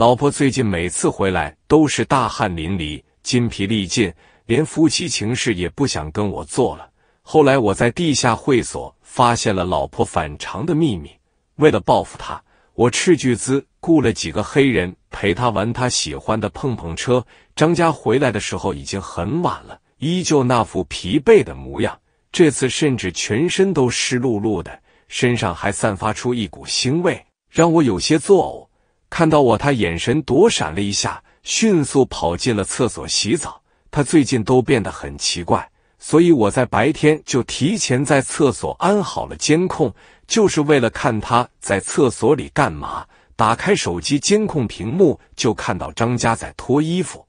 老婆最近每次回来都是大汗淋漓、筋疲力尽，连夫妻情事也不想跟我做了。后来我在地下会所发现了老婆反常的秘密。为了报复她，我斥巨资雇了几个黑人陪她玩她喜欢的碰碰车。张家回来的时候已经很晚了，依旧那副疲惫的模样。这次甚至全身都湿漉漉的，身上还散发出一股腥味，让我有些作呕。看到我，他眼神躲闪了一下，迅速跑进了厕所洗澡。他最近都变得很奇怪，所以我在白天就提前在厕所安好了监控，就是为了看他在厕所里干嘛。打开手机监控屏幕，就看到张家在脱衣服，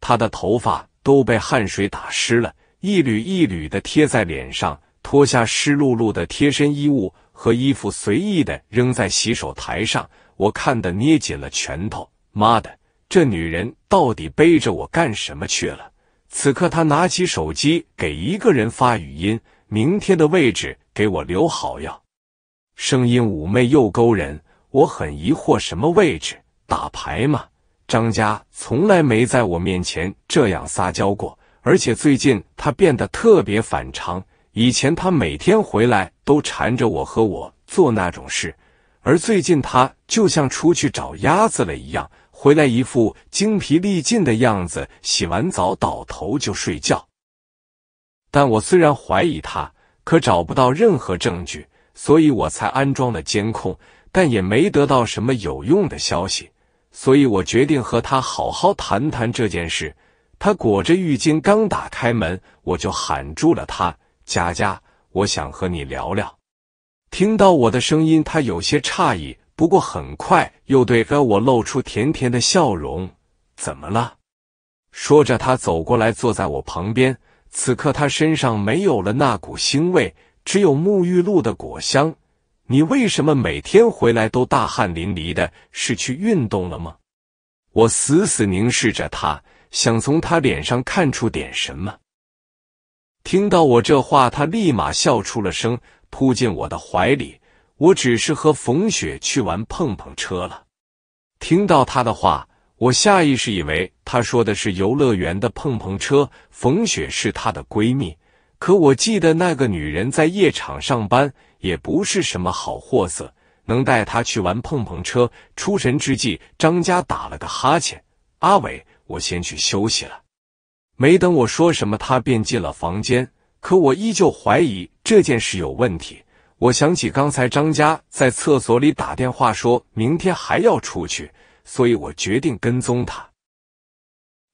他的头发都被汗水打湿了，一缕一缕的贴在脸上。脱下湿漉漉的贴身衣物和衣服，随意的扔在洗手台上。我看的捏紧了拳头，妈的，这女人到底背着我干什么去了？此刻她拿起手机给一个人发语音：“明天的位置给我留好，呀。”声音妩媚又勾人，我很疑惑，什么位置？打牌吗？张家从来没在我面前这样撒娇过，而且最近他变得特别反常。以前他每天回来都缠着我和我做那种事。而最近他就像出去找鸭子了一样，回来一副精疲力尽的样子，洗完澡倒头就睡觉。但我虽然怀疑他，可找不到任何证据，所以我才安装了监控，但也没得到什么有用的消息，所以我决定和他好好谈谈这件事。他裹着浴巾刚打开门，我就喊住了他：“佳佳，我想和你聊聊。”听到我的声音，他有些诧异，不过很快又对我露出甜甜的笑容。怎么了？说着，他走过来，坐在我旁边。此刻，他身上没有了那股腥味，只有沐浴露的果香。你为什么每天回来都大汗淋漓的？是去运动了吗？我死死凝视着他，想从他脸上看出点什么。听到我这话，他立马笑出了声。扑进我的怀里，我只是和冯雪去玩碰碰车了。听到他的话，我下意识以为他说的是游乐园的碰碰车，冯雪是他的闺蜜。可我记得那个女人在夜场上班，也不是什么好货色，能带她去玩碰碰车。出神之际，张家打了个哈欠：“阿伟，我先去休息了。”没等我说什么，他便进了房间。可我依旧怀疑这件事有问题。我想起刚才张家在厕所里打电话，说明天还要出去，所以我决定跟踪他。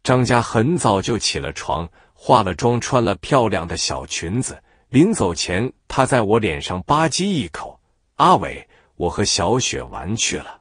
张家很早就起了床，化了妆，穿了漂亮的小裙子。临走前，他在我脸上吧唧一口：“阿伟，我和小雪玩去了。”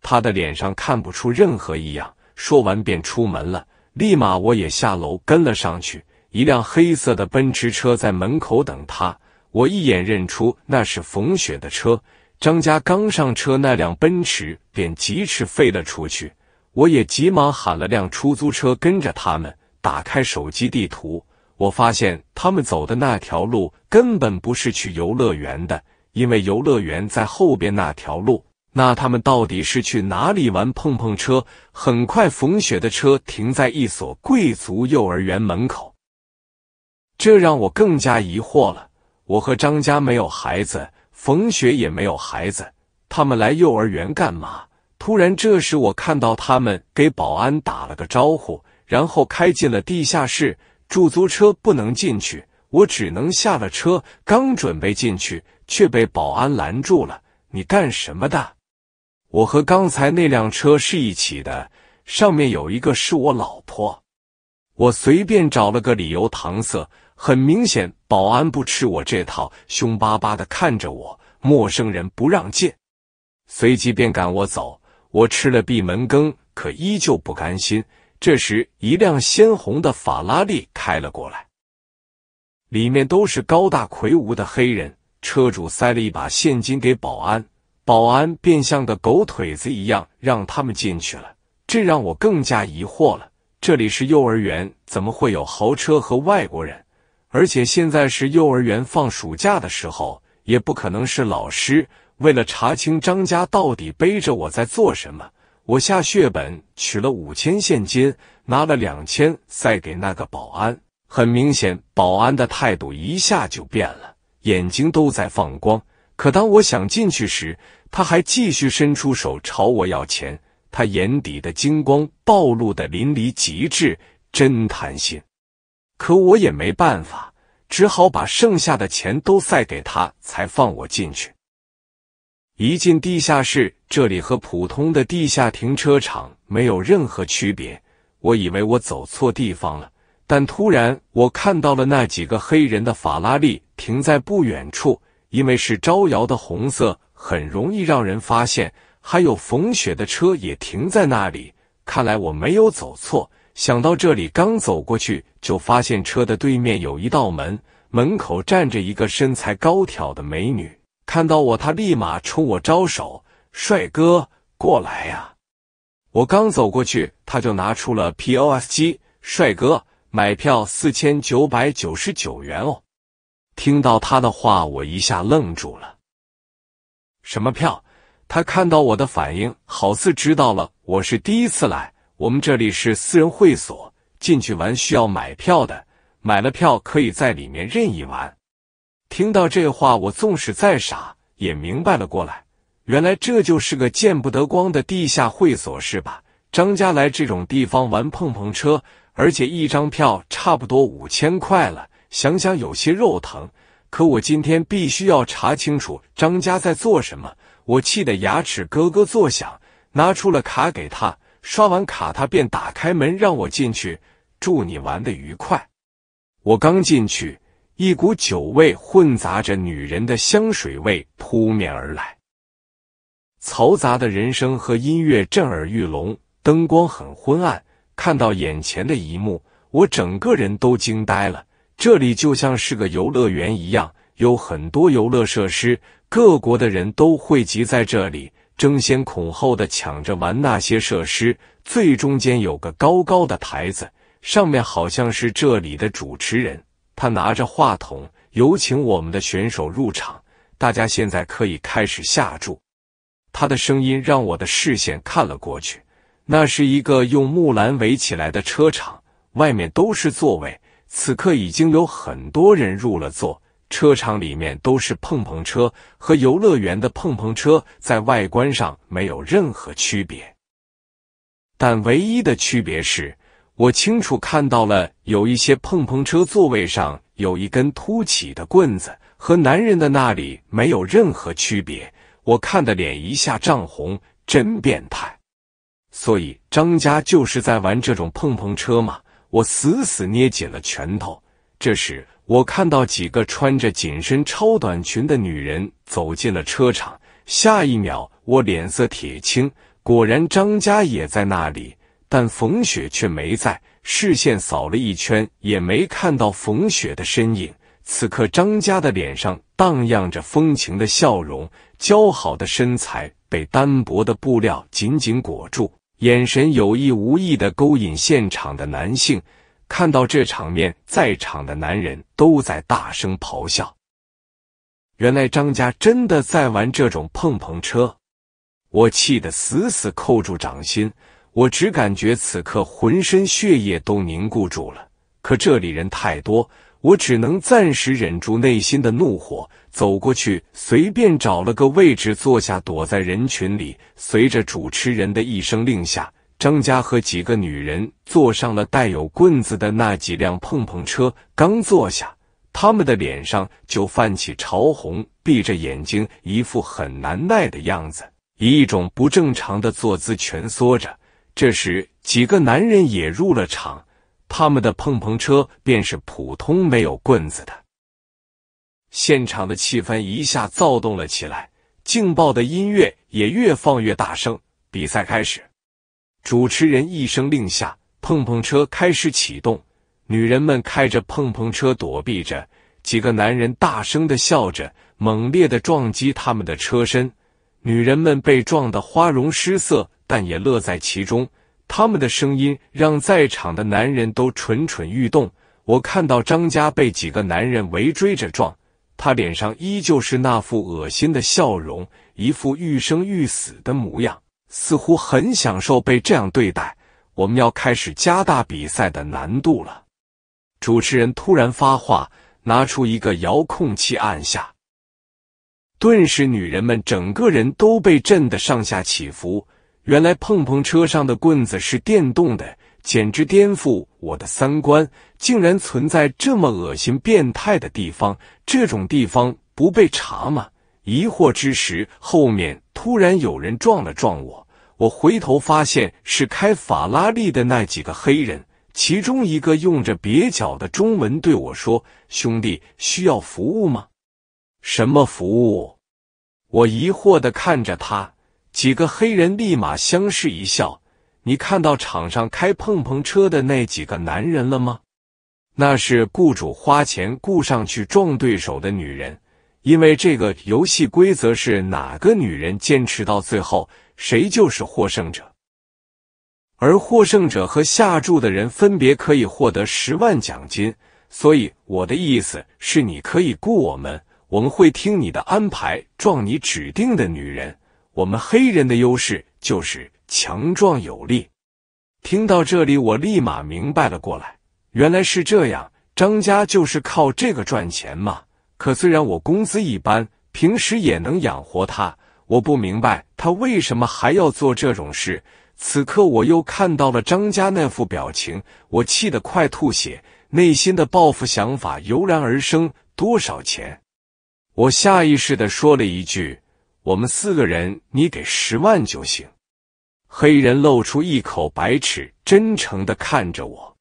他的脸上看不出任何异样。说完便出门了，立马我也下楼跟了上去。一辆黑色的奔驰车在门口等他，我一眼认出那是冯雪的车。张家刚上车，那辆奔驰便疾驰飞了出去。我也急忙喊了辆出租车跟着他们，打开手机地图，我发现他们走的那条路根本不是去游乐园的，因为游乐园在后边那条路。那他们到底是去哪里玩碰碰车？很快，冯雪的车停在一所贵族幼儿园门口。这让我更加疑惑了。我和张家没有孩子，冯雪也没有孩子，他们来幼儿园干嘛？突然，这时我看到他们给保安打了个招呼，然后开进了地下室。出租车不能进去，我只能下了车。刚准备进去，却被保安拦住了。“你干什么的？”“我和刚才那辆车是一起的，上面有一个是我老婆。”我随便找了个理由搪塞。很明显，保安不吃我这套，凶巴巴的看着我。陌生人不让进，随即便赶我走。我吃了闭门羹，可依旧不甘心。这时，一辆鲜红的法拉利开了过来，里面都是高大魁梧的黑人。车主塞了一把现金给保安，保安便像个狗腿子一样让他们进去了。这让我更加疑惑了：这里是幼儿园，怎么会有豪车和外国人？而且现在是幼儿园放暑假的时候，也不可能是老师。为了查清张家到底背着我在做什么，我下血本取了五千现金，拿了两千塞给那个保安。很明显，保安的态度一下就变了，眼睛都在放光。可当我想进去时，他还继续伸出手朝我要钱，他眼底的金光暴露的淋漓极致，真贪心。可我也没办法，只好把剩下的钱都塞给他，才放我进去。一进地下室，这里和普通的地下停车场没有任何区别。我以为我走错地方了，但突然我看到了那几个黑人的法拉利停在不远处，因为是招摇的红色，很容易让人发现。还有冯雪的车也停在那里，看来我没有走错。想到这里，刚走过去，就发现车的对面有一道门，门口站着一个身材高挑的美女。看到我，她立马冲我招手：“帅哥，过来呀！”我刚走过去，她就拿出了 POS 机：“帅哥，买票四千九百九十九元哦。”听到她的话，我一下愣住了。什么票？她看到我的反应，好似知道了我是第一次来。我们这里是私人会所，进去玩需要买票的，买了票可以在里面任意玩。听到这话，我纵使再傻也明白了过来，原来这就是个见不得光的地下会所是吧？张家来这种地方玩碰碰车，而且一张票差不多五千块了，想想有些肉疼。可我今天必须要查清楚张家在做什么，我气得牙齿咯咯作响，拿出了卡给他。刷完卡，他便打开门让我进去。祝你玩的愉快。我刚进去，一股酒味混杂着女人的香水味扑面而来。嘈杂的人声和音乐震耳欲聋，灯光很昏暗。看到眼前的一幕，我整个人都惊呆了。这里就像是个游乐园一样，有很多游乐设施，各国的人都汇集在这里。争先恐后的抢着玩那些设施，最中间有个高高的台子，上面好像是这里的主持人，他拿着话筒：“有请我们的选手入场，大家现在可以开始下注。”他的声音让我的视线看了过去，那是一个用木栏围起来的车场，外面都是座位，此刻已经有很多人入了座。车场里面都是碰碰车，和游乐园的碰碰车在外观上没有任何区别。但唯一的区别是，我清楚看到了有一些碰碰车座位上有一根凸起的棍子，和男人的那里没有任何区别。我看的脸一下涨红，真变态！所以张家就是在玩这种碰碰车吗？我死死捏紧了拳头。这时。我看到几个穿着紧身超短裙的女人走进了车场，下一秒我脸色铁青，果然张家也在那里，但冯雪却没在。视线扫了一圈，也没看到冯雪的身影。此刻，张家的脸上荡漾着风情的笑容，姣好的身材被单薄的布料紧紧裹住，眼神有意无意的勾引现场的男性。看到这场面，在场的男人都在大声咆哮。原来张家真的在玩这种碰碰车，我气得死死扣住掌心，我只感觉此刻浑身血液都凝固住了。可这里人太多，我只能暂时忍住内心的怒火，走过去随便找了个位置坐下，躲在人群里。随着主持人的一声令下。张家和几个女人坐上了带有棍子的那几辆碰碰车，刚坐下，他们的脸上就泛起潮红，闭着眼睛，一副很难耐的样子，以一种不正常的坐姿蜷缩着。这时，几个男人也入了场，他们的碰碰车便是普通没有棍子的。现场的气氛一下躁动了起来，劲爆的音乐也越放越大声。比赛开始。主持人一声令下，碰碰车开始启动。女人们开着碰碰车躲避着，几个男人大声的笑着，猛烈的撞击他们的车身。女人们被撞得花容失色，但也乐在其中。他们的声音让在场的男人都蠢蠢欲动。我看到张家被几个男人围追着撞，他脸上依旧是那副恶心的笑容，一副欲生欲死的模样。似乎很享受被这样对待。我们要开始加大比赛的难度了。主持人突然发话，拿出一个遥控器按下，顿时女人们整个人都被震得上下起伏。原来碰碰车上的棍子是电动的，简直颠覆我的三观！竟然存在这么恶心变态的地方，这种地方不被查吗？疑惑之时，后面突然有人撞了撞我。我回头发现是开法拉利的那几个黑人，其中一个用着蹩脚的中文对我说：“兄弟，需要服务吗？”“什么服务？”我疑惑的看着他。几个黑人立马相视一笑：“你看到场上开碰碰车的那几个男人了吗？那是雇主花钱雇上去撞对手的女人，因为这个游戏规则是哪个女人坚持到最后。”谁就是获胜者，而获胜者和下注的人分别可以获得十万奖金。所以我的意思是，你可以雇我们，我们会听你的安排，撞你指定的女人。我们黑人的优势就是强壮有力。听到这里，我立马明白了过来，原来是这样。张家就是靠这个赚钱嘛。可虽然我工资一般，平时也能养活他。我不明白他为什么还要做这种事。此刻我又看到了张家那副表情，我气得快吐血，内心的报复想法油然而生。多少钱？我下意识的说了一句：“我们四个人，你给十万就行。”黑人露出一口白齿，真诚的看着我。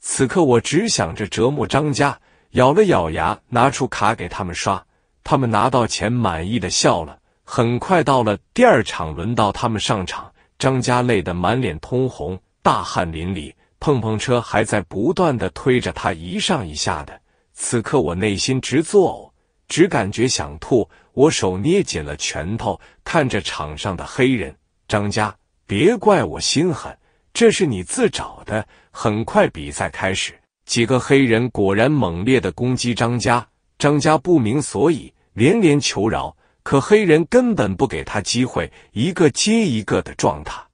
此刻我只想着折磨张家，咬了咬牙，拿出卡给他们刷。他们拿到钱，满意的笑了。很快到了第二场，轮到他们上场。张家累得满脸通红，大汗淋漓，碰碰车还在不断的推着他一上一下的。此刻我内心直作呕，只感觉想吐。我手捏紧了拳头，看着场上的黑人，张家，别怪我心狠，这是你自找的。很快比赛开始，几个黑人果然猛烈的攻击张家。张家不明所以。连连求饶，可黑人根本不给他机会，一个接一个的撞他，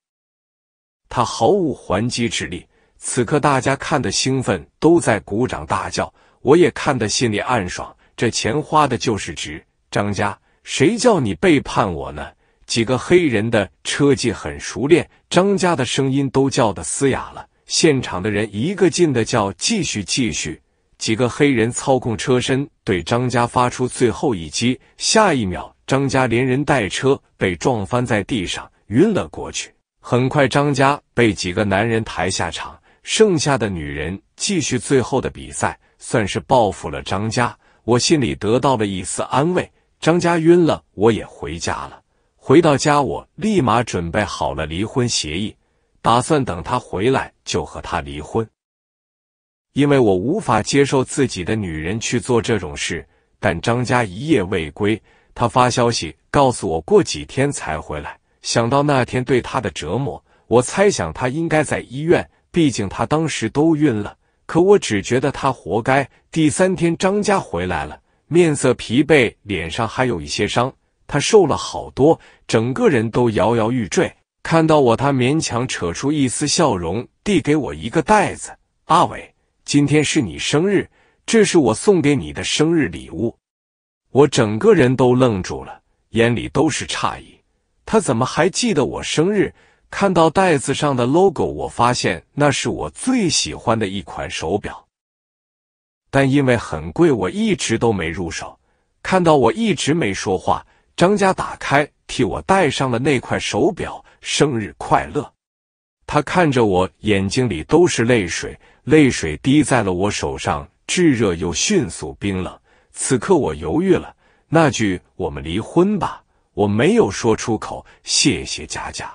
他毫无还击之力。此刻大家看的兴奋，都在鼓掌大叫。我也看得心里暗爽，这钱花的就是值。张家，谁叫你背叛我呢？几个黑人的车技很熟练，张家的声音都叫得嘶哑了。现场的人一个劲的叫：“继续，继续。”几个黑人操控车身，对张家发出最后一击。下一秒，张家连人带车被撞翻在地上，晕了过去。很快，张家被几个男人抬下场，剩下的女人继续最后的比赛，算是报复了张家。我心里得到了一丝安慰。张家晕了，我也回家了。回到家，我立马准备好了离婚协议，打算等他回来就和他离婚。因为我无法接受自己的女人去做这种事，但张家一夜未归，他发消息告诉我过几天才回来。想到那天对他的折磨，我猜想他应该在医院，毕竟他当时都晕了。可我只觉得他活该。第三天，张家回来了，面色疲惫，脸上还有一些伤，他受了好多，整个人都摇摇欲坠。看到我，他勉强扯出一丝笑容，递给我一个袋子，阿伟。今天是你生日，这是我送给你的生日礼物。我整个人都愣住了，眼里都是诧异。他怎么还记得我生日？看到袋子上的 logo，我发现那是我最喜欢的一款手表，但因为很贵，我一直都没入手。看到我一直没说话，张家打开替我戴上了那块手表。生日快乐！他看着我，眼睛里都是泪水。泪水滴在了我手上，炙热又迅速冰冷。此刻我犹豫了，那句“我们离婚吧”我没有说出口。谢谢佳佳，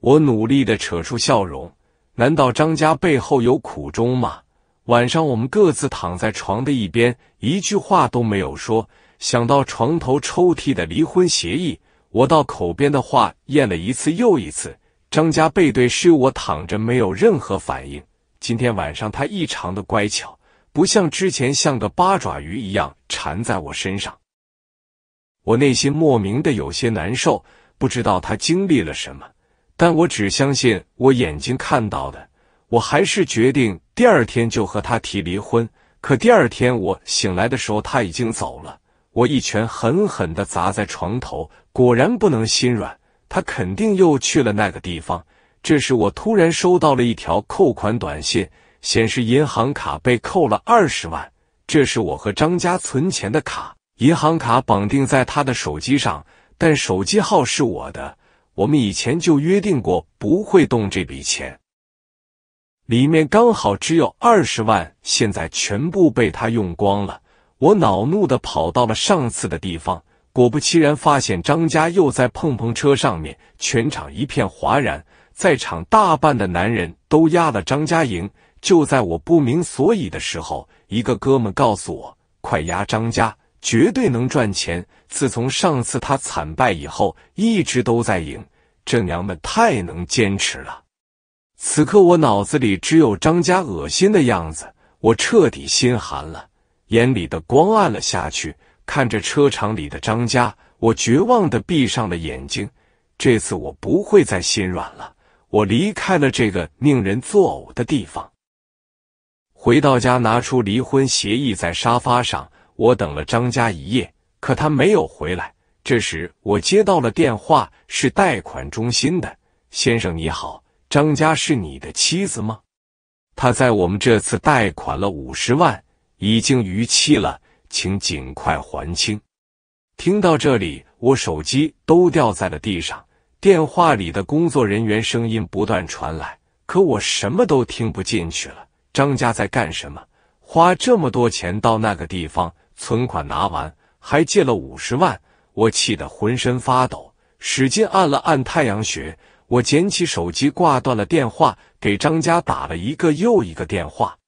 我努力的扯出笑容。难道张家背后有苦衷吗？晚上我们各自躺在床的一边，一句话都没有说。想到床头抽屉的离婚协议，我到口边的话咽了一次又一次。张家背对是我躺着，没有任何反应。今天晚上他异常的乖巧，不像之前像个八爪鱼一样缠在我身上。我内心莫名的有些难受，不知道他经历了什么，但我只相信我眼睛看到的。我还是决定第二天就和他提离婚。可第二天我醒来的时候他已经走了。我一拳狠狠的砸在床头，果然不能心软，他肯定又去了那个地方。这时，我突然收到了一条扣款短信，显示银行卡被扣了二十万。这是我和张家存钱的卡，银行卡绑定在他的手机上，但手机号是我的。我们以前就约定过，不会动这笔钱。里面刚好只有二十万，现在全部被他用光了。我恼怒的跑到了上次的地方，果不其然，发现张家又在碰碰车上面，全场一片哗然。在场大半的男人都压了张家赢。就在我不明所以的时候，一个哥们告诉我：“快压张家，绝对能赚钱。”自从上次他惨败以后，一直都在赢。这娘们太能坚持了。此刻我脑子里只有张家恶心的样子，我彻底心寒了，眼里的光暗了下去。看着车场里的张家，我绝望的闭上了眼睛。这次我不会再心软了。我离开了这个令人作呕的地方，回到家，拿出离婚协议，在沙发上，我等了张家一夜，可他没有回来。这时，我接到了电话，是贷款中心的先生，你好，张家是你的妻子吗？他在我们这次贷款了五十万，已经逾期了，请尽快还清。听到这里，我手机都掉在了地上。电话里的工作人员声音不断传来，可我什么都听不进去了。张家在干什么？花这么多钱到那个地方，存款拿完，还借了五十万，我气得浑身发抖，使劲按了按太阳穴。我捡起手机，挂断了电话，给张家打了一个又一个电话，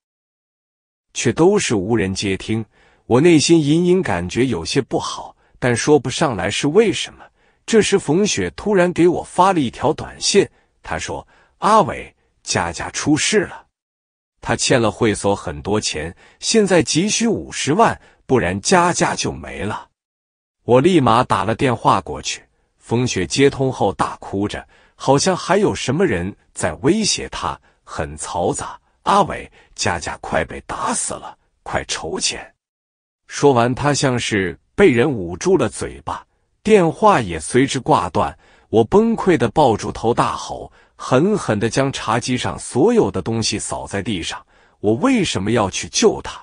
却都是无人接听。我内心隐隐感觉有些不好，但说不上来是为什么。这时，冯雪突然给我发了一条短信。他说：“阿伟，佳佳出事了，他欠了会所很多钱，现在急需五十万，不然佳佳就没了。”我立马打了电话过去。冯雪接通后大哭着，好像还有什么人在威胁他，很嘈杂。阿伟，佳佳快被打死了，快筹钱！说完，他像是被人捂住了嘴巴。电话也随之挂断，我崩溃的抱住头大吼，狠狠的将茶几上所有的东西扫在地上。我为什么要去救他？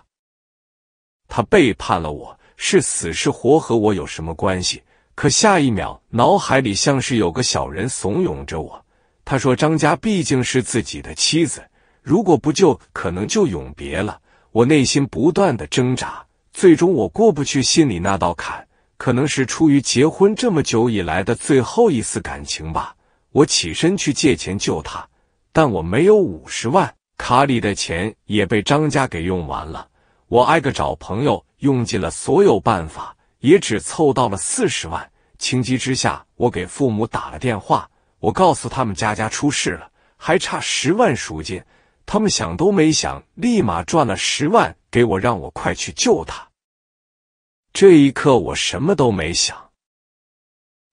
他背叛了我，是死是活和我有什么关系？可下一秒，脑海里像是有个小人怂恿着我，他说：“张家毕竟是自己的妻子，如果不救，可能就永别了。”我内心不断的挣扎，最终我过不去心里那道坎。可能是出于结婚这么久以来的最后一丝感情吧，我起身去借钱救他，但我没有五十万，卡里的钱也被张家给用完了。我挨个找朋友，用尽了所有办法，也只凑到了四十万。情急之下，我给父母打了电话，我告诉他们佳佳出事了，还差十万赎金。他们想都没想，立马赚了十万给我，让我快去救他。这一刻，我什么都没想，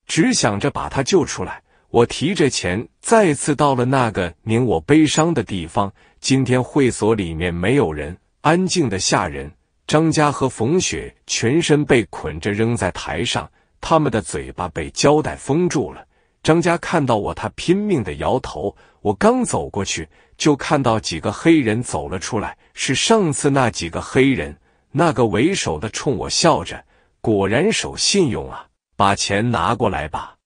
只想着把他救出来。我提着钱，再次到了那个令我悲伤的地方。今天会所里面没有人，安静的吓人。张家和冯雪全身被捆着，扔在台上，他们的嘴巴被胶带封住了。张家看到我，他拼命的摇头。我刚走过去，就看到几个黑人走了出来，是上次那几个黑人。那个为首的冲我笑着，果然守信用啊！把钱拿过来吧。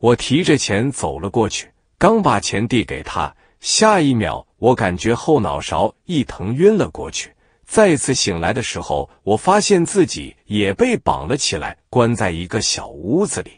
我提着钱走了过去，刚把钱递给他，下一秒我感觉后脑勺一疼，晕了过去。再次醒来的时候，我发现自己也被绑了起来，关在一个小屋子里，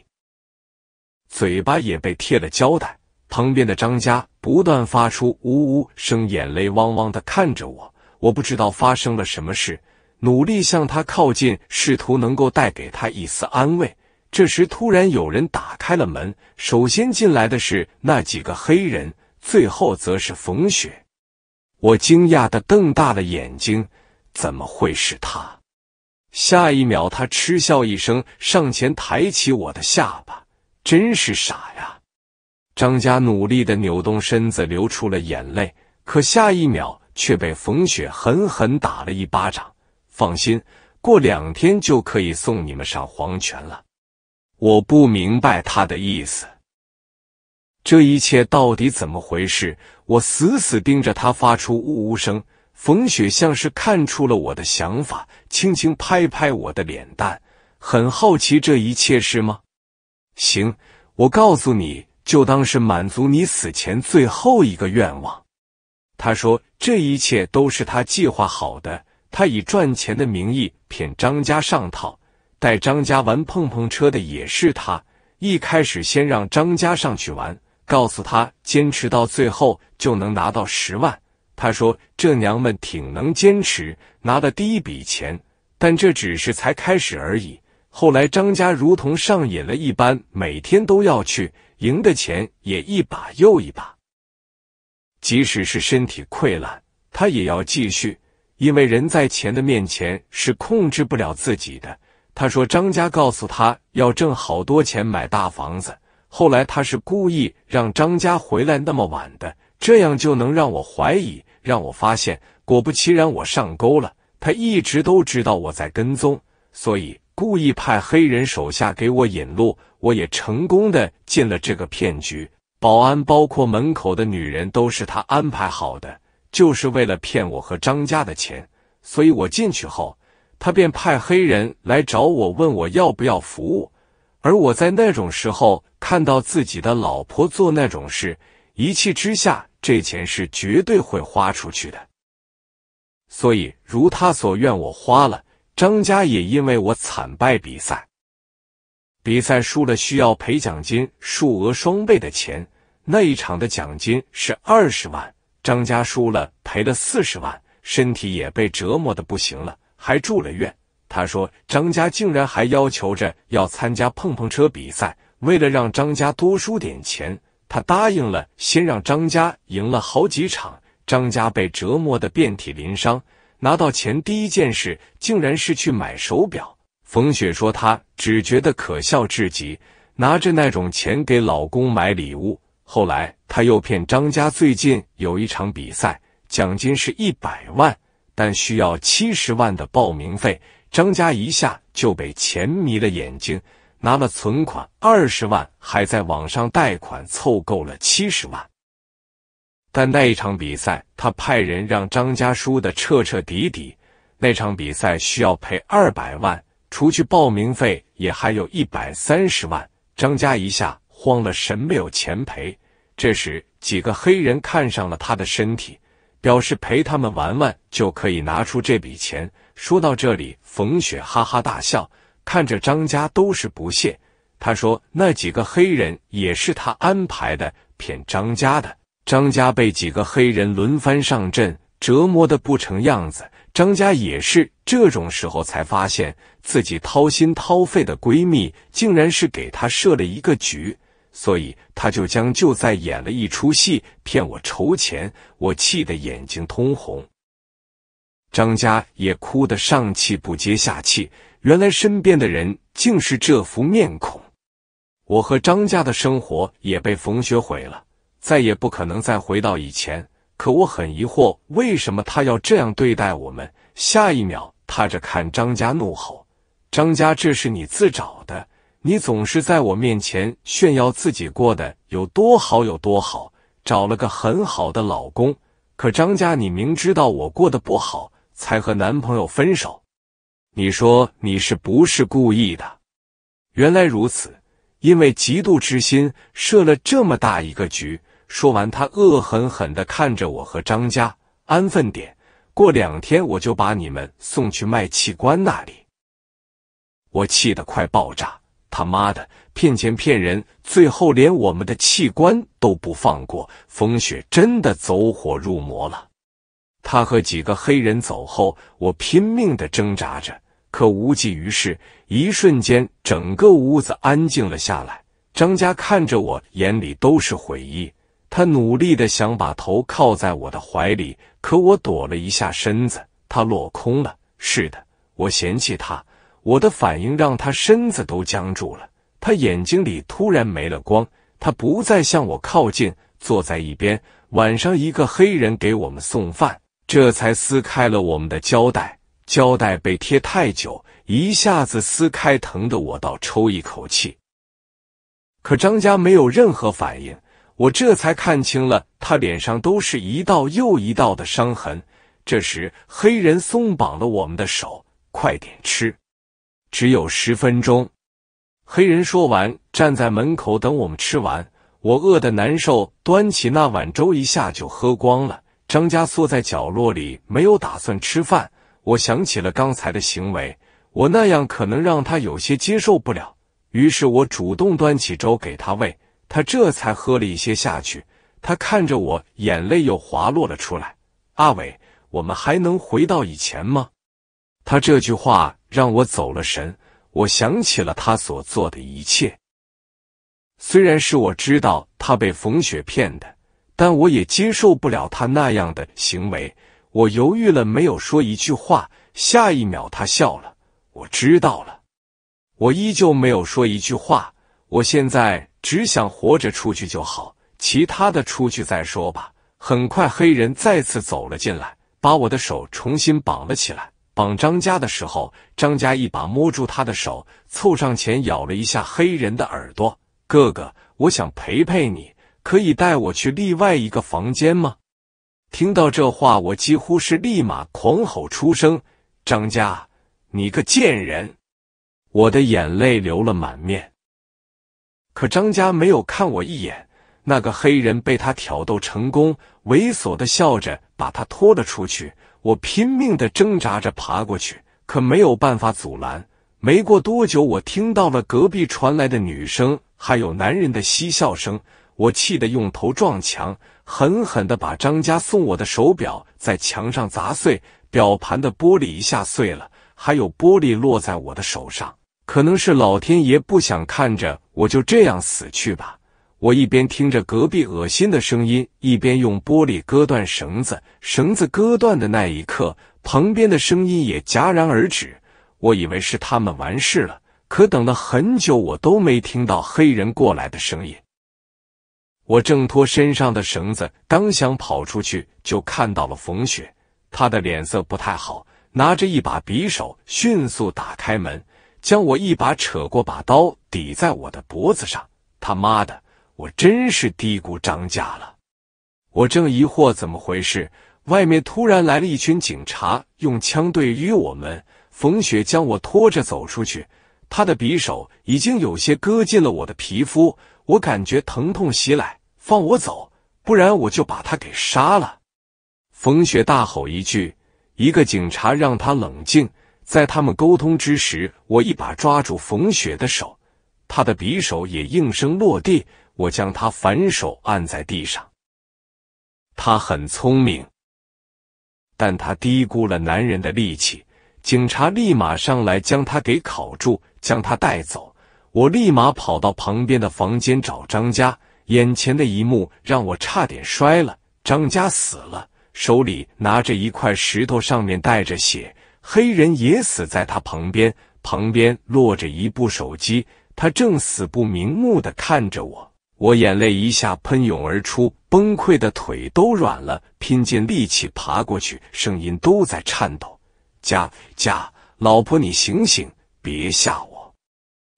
嘴巴也被贴了胶带。旁边的张家不断发出呜呜声，眼泪汪汪的看着我。我不知道发生了什么事。努力向他靠近，试图能够带给他一丝安慰。这时，突然有人打开了门。首先进来的是那几个黑人，最后则是冯雪。我惊讶的瞪大了眼睛，怎么会是他？下一秒，他嗤笑一声，上前抬起我的下巴，真是傻呀！张家努力的扭动身子，流出了眼泪，可下一秒却被冯雪狠狠打了一巴掌。放心，过两天就可以送你们上黄泉了。我不明白他的意思，这一切到底怎么回事？我死死盯着他，发出呜呜声。冯雪像是看出了我的想法，轻轻拍拍我的脸蛋，很好奇这一切是吗？行，我告诉你就当是满足你死前最后一个愿望。他说这一切都是他计划好的。他以赚钱的名义骗张家上套，带张家玩碰碰车的也是他。一开始先让张家上去玩，告诉他坚持到最后就能拿到十万。他说这娘们挺能坚持，拿的第一笔钱，但这只是才开始而已。后来张家如同上瘾了一般，每天都要去，赢的钱也一把又一把。即使是身体溃烂，他也要继续。因为人在钱的面前是控制不了自己的。他说：“张家告诉他要挣好多钱买大房子。”后来他是故意让张家回来那么晚的，这样就能让我怀疑，让我发现。果不其然，我上钩了。他一直都知道我在跟踪，所以故意派黑人手下给我引路，我也成功的进了这个骗局。保安包括门口的女人都是他安排好的。就是为了骗我和张家的钱，所以我进去后，他便派黑人来找我，问我要不要服务。而我在那种时候看到自己的老婆做那种事，一气之下，这钱是绝对会花出去的。所以如他所愿，我花了。张家也因为我惨败比赛，比赛输了需要赔奖金数额双倍的钱，那一场的奖金是二十万。张家输了，赔了四十万，身体也被折磨的不行了，还住了院。他说，张家竟然还要求着要参加碰碰车比赛，为了让张家多输点钱，他答应了，先让张家赢了好几场。张家被折磨的遍体鳞伤，拿到钱第一件事竟然是去买手表。冯雪说，她只觉得可笑至极，拿着那种钱给老公买礼物。后来他又骗张家，最近有一场比赛，奖金是一百万，但需要七十万的报名费。张家一下就被钱迷了眼睛，拿了存款二十万，还在网上贷款凑够了七十万。但那一场比赛，他派人让张家输的彻彻底底。那场比赛需要赔二百万，除去报名费，也还有一百三十万。张家一下慌了神，没有钱赔。这时，几个黑人看上了他的身体，表示陪他们玩玩就可以拿出这笔钱。说到这里，冯雪哈哈大笑，看着张家都是不屑。他说：“那几个黑人也是他安排的，骗张家的。”张家被几个黑人轮番上阵折磨的不成样子。张家也是这种时候才发现，自己掏心掏肺的闺蜜，竟然是给他设了一个局。所以他就将就在演了一出戏骗我筹钱，我气得眼睛通红。张家也哭得上气不接下气，原来身边的人竟是这副面孔。我和张家的生活也被冯雪毁了，再也不可能再回到以前。可我很疑惑，为什么他要这样对待我们？下一秒，他着看张家怒吼：“张家，这是你自找的！”你总是在我面前炫耀自己过得有多好，有多好，找了个很好的老公。可张家，你明知道我过得不好，才和男朋友分手。你说你是不是故意的？原来如此，因为嫉妒之心设了这么大一个局。说完，他恶狠狠地看着我和张家，安分点，过两天我就把你们送去卖器官那里。我气得快爆炸。他妈的，骗钱骗人，最后连我们的器官都不放过。风雪真的走火入魔了。他和几个黑人走后，我拼命的挣扎着，可无济于事。一瞬间，整个屋子安静了下来。张家看着我，眼里都是悔意。他努力的想把头靠在我的怀里，可我躲了一下身子，他落空了。是的，我嫌弃他。我的反应让他身子都僵住了，他眼睛里突然没了光，他不再向我靠近，坐在一边。晚上，一个黑人给我们送饭，这才撕开了我们的胶带，胶带被贴太久，一下子撕开，疼得我倒抽一口气。可张家没有任何反应，我这才看清了他脸上都是一道又一道的伤痕。这时，黑人松绑了我们的手，快点吃。只有十分钟，黑人说完，站在门口等我们吃完。我饿得难受，端起那碗粥一下就喝光了。张家缩在角落里，没有打算吃饭。我想起了刚才的行为，我那样可能让他有些接受不了。于是我主动端起粥给他喂，他这才喝了一些下去。他看着我，眼泪又滑落了出来。阿伟，我们还能回到以前吗？他这句话。让我走了神，我想起了他所做的一切。虽然是我知道他被冯雪骗的，但我也接受不了他那样的行为。我犹豫了，没有说一句话。下一秒，他笑了，我知道了。我依旧没有说一句话。我现在只想活着出去就好，其他的出去再说吧。很快，黑人再次走了进来，把我的手重新绑了起来。绑张家的时候，张家一把摸住他的手，凑上前咬了一下黑人的耳朵。哥哥，我想陪陪你，可以带我去另外一个房间吗？听到这话，我几乎是立马狂吼出声：“张家，你个贱人！”我的眼泪流了满面，可张家没有看我一眼。那个黑人被他挑逗成功，猥琐的笑着把他拖了出去。我拼命的挣扎着爬过去，可没有办法阻拦。没过多久，我听到了隔壁传来的女声，还有男人的嬉笑声。我气得用头撞墙，狠狠的把张家送我的手表在墙上砸碎，表盘的玻璃一下碎了，还有玻璃落在我的手上。可能是老天爷不想看着我就这样死去吧。我一边听着隔壁恶心的声音，一边用玻璃割断绳子。绳子割断的那一刻，旁边的声音也戛然而止。我以为是他们完事了，可等了很久，我都没听到黑人过来的声音。我挣脱身上的绳子，刚想跑出去，就看到了冯雪。他的脸色不太好，拿着一把匕首，迅速打开门，将我一把扯过，把刀抵在我的脖子上。他妈的！我真是低估张家了。我正疑惑怎么回事，外面突然来了一群警察，用枪对于我们。冯雪将我拖着走出去，他的匕首已经有些割进了我的皮肤，我感觉疼痛袭来，放我走，不然我就把他给杀了！冯雪大吼一句，一个警察让他冷静。在他们沟通之时，我一把抓住冯雪的手，他的匕首也应声落地。我将他反手按在地上，他很聪明，但他低估了男人的力气。警察立马上来将他给铐住，将他带走。我立马跑到旁边的房间找张家，眼前的一幕让我差点摔了。张家死了，手里拿着一块石头，上面带着血。黑人也死在他旁边，旁边落着一部手机，他正死不瞑目的看着我。我眼泪一下喷涌而出，崩溃的腿都软了，拼尽力气爬过去，声音都在颤抖：“家家，老婆，你醒醒，别吓我！”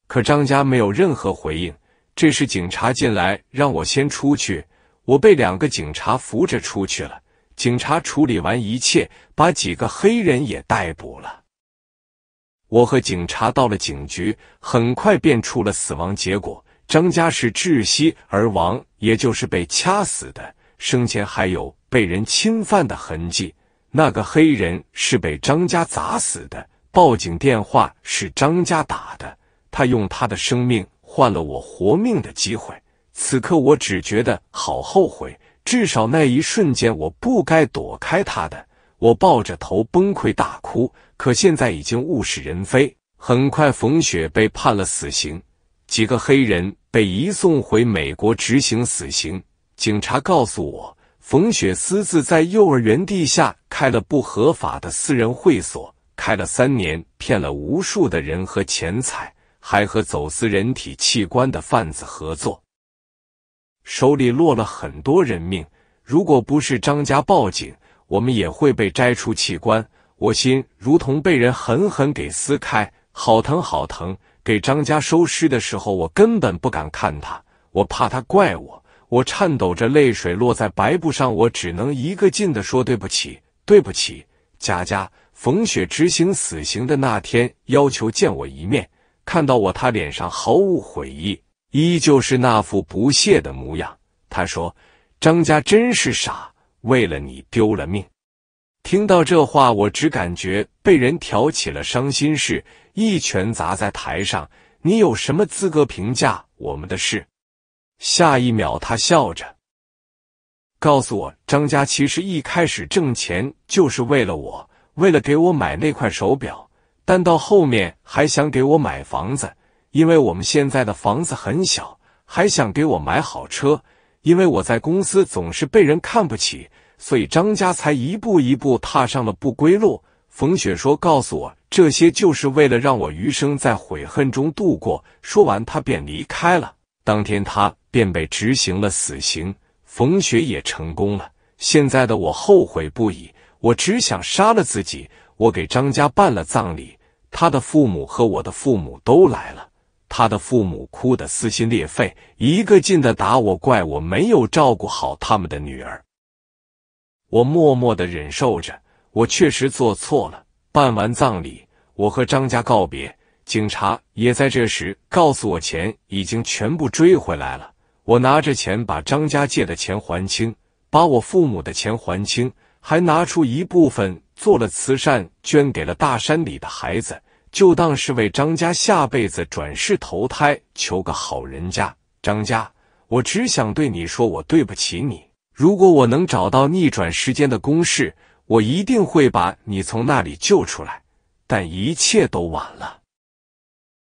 可张家没有任何回应。这时警察进来，让我先出去。我被两个警察扶着出去了。警察处理完一切，把几个黑人也逮捕了。我和警察到了警局，很快便出了死亡结果。张家是窒息而亡，也就是被掐死的，生前还有被人侵犯的痕迹。那个黑人是被张家砸死的，报警电话是张家打的，他用他的生命换了我活命的机会。此刻我只觉得好后悔，至少那一瞬间我不该躲开他的。我抱着头崩溃大哭，可现在已经物是人非。很快，冯雪被判了死刑。几个黑人被移送回美国执行死刑。警察告诉我，冯雪私自在幼儿园地下开了不合法的私人会所，开了三年，骗了无数的人和钱财，还和走私人体器官的贩子合作，手里落了很多人命。如果不是张家报警，我们也会被摘出器官。我心如同被人狠狠给撕开。好疼，好疼！给张家收尸的时候，我根本不敢看他，我怕他怪我。我颤抖着，泪水落在白布上，我只能一个劲的说：“对不起，对不起，佳佳。”冯雪执行死刑的那天，要求见我一面。看到我，他脸上毫无悔意，依旧是那副不屑的模样。他说：“张家真是傻，为了你丢了命。”听到这话，我只感觉被人挑起了伤心事。一拳砸在台上，你有什么资格评价我们的事？下一秒，他笑着告诉我：“张家其实一开始挣钱就是为了我，为了给我买那块手表，但到后面还想给我买房子，因为我们现在的房子很小，还想给我买好车，因为我在公司总是被人看不起，所以张家才一步一步踏上了不归路。”冯雪说：“告诉我。”这些就是为了让我余生在悔恨中度过。说完，他便离开了。当天，他便被执行了死刑。冯雪也成功了。现在的我后悔不已，我只想杀了自己。我给张家办了葬礼，他的父母和我的父母都来了。他的父母哭得撕心裂肺，一个劲的打我，怪我没有照顾好他们的女儿。我默默的忍受着，我确实做错了。办完葬礼。我和张家告别，警察也在这时告诉我，钱已经全部追回来了。我拿着钱把张家借的钱还清，把我父母的钱还清，还拿出一部分做了慈善，捐给了大山里的孩子，就当是为张家下辈子转世投胎求个好人家。张家，我只想对你说，我对不起你。如果我能找到逆转时间的公式，我一定会把你从那里救出来。但一切都晚了。